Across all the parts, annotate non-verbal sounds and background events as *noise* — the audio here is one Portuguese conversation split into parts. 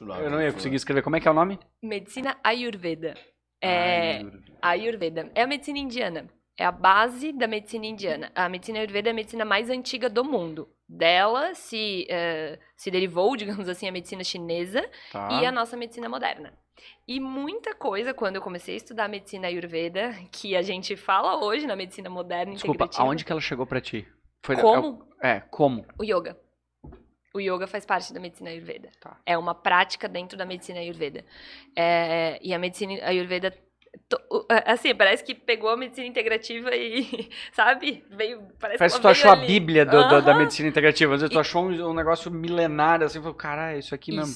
eu não ia conseguir escrever. Como é que é o nome? Medicina Ayurveda. É Ayurveda. Ayurveda. É a medicina indiana. É a base da medicina indiana. A medicina Ayurveda é a medicina mais antiga do mundo. Dela se, uh, se derivou, *laughs* digamos assim, a medicina chinesa tá. e a nossa medicina moderna. E muita coisa, quando eu comecei a estudar medicina Ayurveda, que a gente fala hoje na medicina moderna Desculpa, aonde que ela chegou para ti? Foi como? Da... É, como? O yoga. O yoga faz parte da medicina ayurveda. Tá. É uma prática dentro da medicina ayurveda. É, e a medicina ayurveda é, assim, parece que pegou a medicina integrativa e, *laughs* sabe, veio... Parece, parece que tu achou ali. a bíblia do, da, da medicina integrativa, às vezes tu e... achou um, um, negócio milenário, assim, falou, caralho, isso aqui mesmo.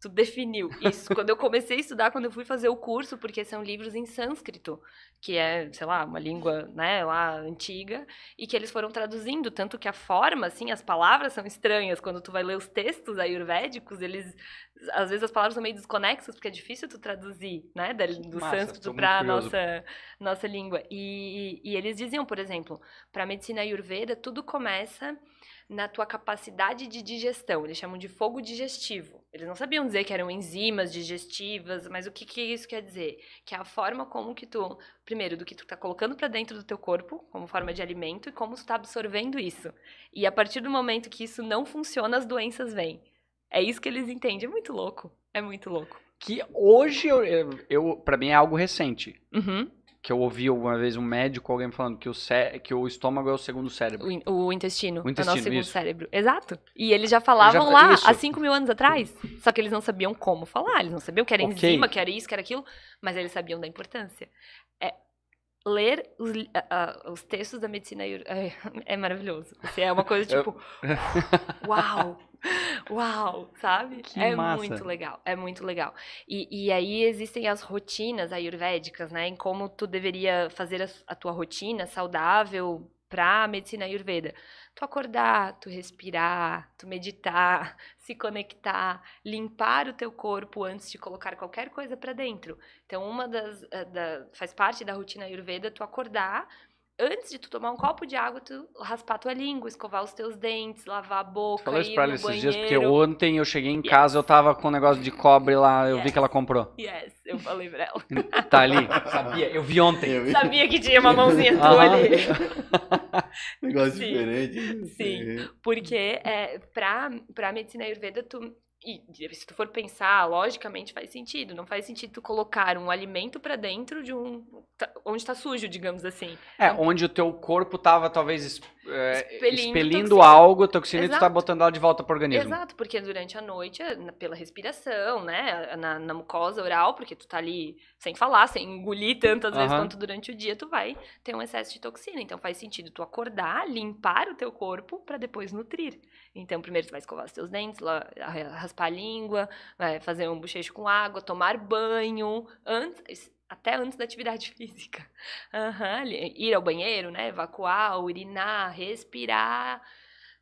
Tu definiu isso. quando eu comecei a estudar, quando eu fui fazer o curso, porque são livros em sânscrito, que é, sei lá, uma língua, né, lá antiga, e que eles foram traduzindo, tanto que a forma, assim, as palavras são estranhas. Quando tu vai ler os textos ayurvédicos, eles às vezes as palavras são meio desconexas, porque é difícil tu traduzir, né, do Massa, sânscrito para nossa nossa língua. E, e, e eles diziam, por exemplo, para a medicina ayurveda, tudo começa na tua capacidade de digestão. Eles chamam de fogo digestivo. Eles não sabiam dizer que eram enzimas digestivas, mas o que, que isso quer dizer? Que é a forma como que tu, primeiro, do que tu tá colocando para dentro do teu corpo, como forma de alimento, e como tu tá absorvendo isso. E a partir do momento que isso não funciona, as doenças vêm. É isso que eles entendem. É muito louco. É muito louco. Que hoje, eu, eu para mim, é algo recente. Uhum que eu ouvi uma vez um médico, alguém falando que o, cé que o estômago é o segundo cérebro. O, o intestino. O intestino, é o nosso segundo isso. cérebro. Exato. E eles já falavam já, lá isso. há 5 mil anos atrás. Só que eles não sabiam como falar. Eles não sabiam que era okay. enzima, que era isso, que era aquilo. Mas eles sabiam da importância. É, ler os, uh, uh, os, textos da medicina é, *laughs* é maravilhoso. você assim, é uma coisa tipo. *laughs* uau! uau, sabe? Que é massa. muito legal, é muito legal. E, e aí existem as rotinas ayurvédicas, né? Em como tu deveria fazer a, a tua rotina saudável para a medicina ayurveda. Tu acordar, tu respirar, tu meditar, *laughs* se conectar, limpar o teu corpo antes de colocar qualquer coisa para dentro. Então, uma das eh, da, faz parte da rotina ayurveda tu acordar, antes de tu tomar um copo de água, tu raspar tua língua, escovar os teus dentes, lavar a boca. Falou isso pra ela esses banheiro. dias, porque ontem eu cheguei em yes. casa, eu tava com um negócio de cobre lá, eu yes. vi que ela comprou. Yes, eu falei pra ela. Tá ali, *laughs* sabia, eu vi ontem. Eu vi. Sabia que tinha uma mãozinha tua ah. ali. *laughs* negócio sim, diferente. Sim, uhum. porque é, pra, pra medicina ayurveda, tu e se tu for pensar, logicamente faz sentido. Não faz sentido tu colocar um alimento para dentro de um. Tá, onde tá sujo, digamos assim. É, então onde o teu corpo tava talvez é, expelindo, toxina. algo, toxina, Exato. e tu tá botando ela de volta pro organismo. Exato, porque durante a noite, é, pela respiração, né, na, na mucosa oral, porque tu tá ali sem falar, sem engolir tantas uhum. vezes quanto durante o dia, tu vai ter um excesso de toxina. Então faz sentido tu acordar, limpar o teu corpo para depois nutrir. Então primeiro tu vai escovar os teus dentes, raspar a língua, fazer um bochecho com água, tomar banho antes até antes da atividade *laughs* física. Uhum, ir ao banheiro, né? Evacuar, urinar, respirar,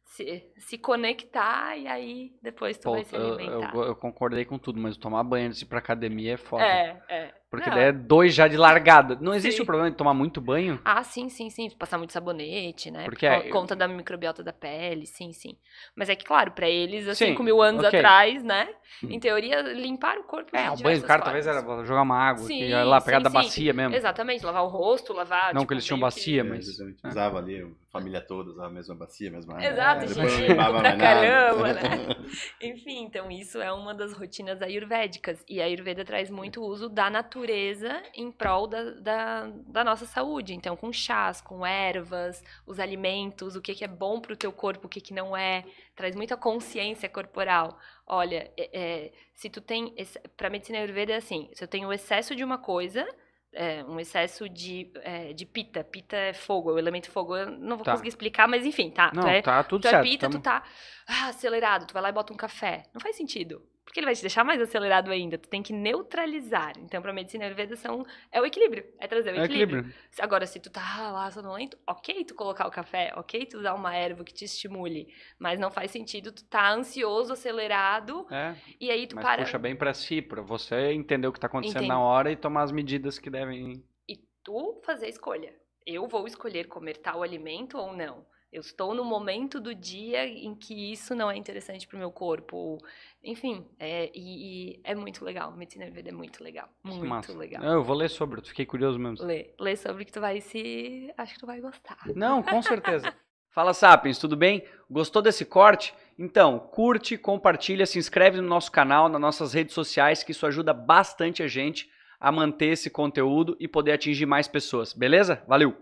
se, se conectar e aí depois tu Pô, vai se alimentar. Eu, eu, eu, concordei com tudo, mas tomar banho antes ir pra academia é foda. É, é. Porque não. daí é dois já de largada. Não existe sim. o problema de tomar muito banho? Ah, sim, sim, sim. Passar muito sabonete, né? Porque Por é, conta eu... da microbiota da pele, sim, sim. Mas é que, claro, pra eles, há assim, 5 mil anos okay. atrás, né? Hum. Em teoria, limpar o corpo. É, o banho do cara talvez era jogar uma água, sim, ia lá, pegar sim, da bacia mesmo. Exatamente, lavar o rosto, lavar. Não tipo, que eles tinham bacia, que... É, mas. É, usava ali, a família toda usava a mesma bacia, a mesma água. Exato, é, gente. Pra caramba, né? *laughs* Enfim, então isso é uma das rotinas ayurvédicas. E a Ayurveda traz muito o uso da natureza natureza em prol da, da, da, nossa saúde. Então, com chás, com ervas, os alimentos, o que, que é bom para o teu corpo, o que, que não é. Traz muita consciência corporal. Olha, é, é, se tu tem. Para medicina ayurveda é assim: se eu tenho excesso de uma coisa, é, um excesso de, é, de pita. Pita é fogo, é o elemento fogo. Eu não vou tá. conseguir explicar, mas enfim, tá. Não, tu é, tá tudo tu é certo. Tu é pita, tamo... tu tá ah, acelerado, tu vai lá e bota um café. Não faz sentido. Porque ele vai te deixar mais acelerado ainda. Tu tem que neutralizar. Então, pra medicina ayurveda, são, é o equilíbrio. É trazer o é equilíbrio. Agora, se tu tá lá sonolento, ok tu colocar o café, ok tu usar uma erva que te estimule. Mas não faz sentido tu tá ansioso, acelerado. É, e aí tu mas para. Puxa bem pra si, pra você entender o que tá acontecendo na hora e tomar as medidas que devem. E tu fazer a escolha. Eu vou escolher comer tal alimento ou não. Eu estou no momento do dia em que isso não é interessante para o meu corpo. Enfim, é, e, e, é muito legal. Medicina Ayurveda é muito legal. Muito Massa. legal. Eu vou ler sobre, tu fiquei curioso mesmo. Lê, lê sobre que tu vai se. Acho que tu vai gostar. Não, com certeza. Fala Sapiens, tudo bem? Gostou desse corte? Então, curte, compartilha, se inscreve no nosso canal, nas nossas redes sociais, que isso ajuda bastante a gente a manter esse conteúdo e poder atingir mais pessoas, beleza? Valeu!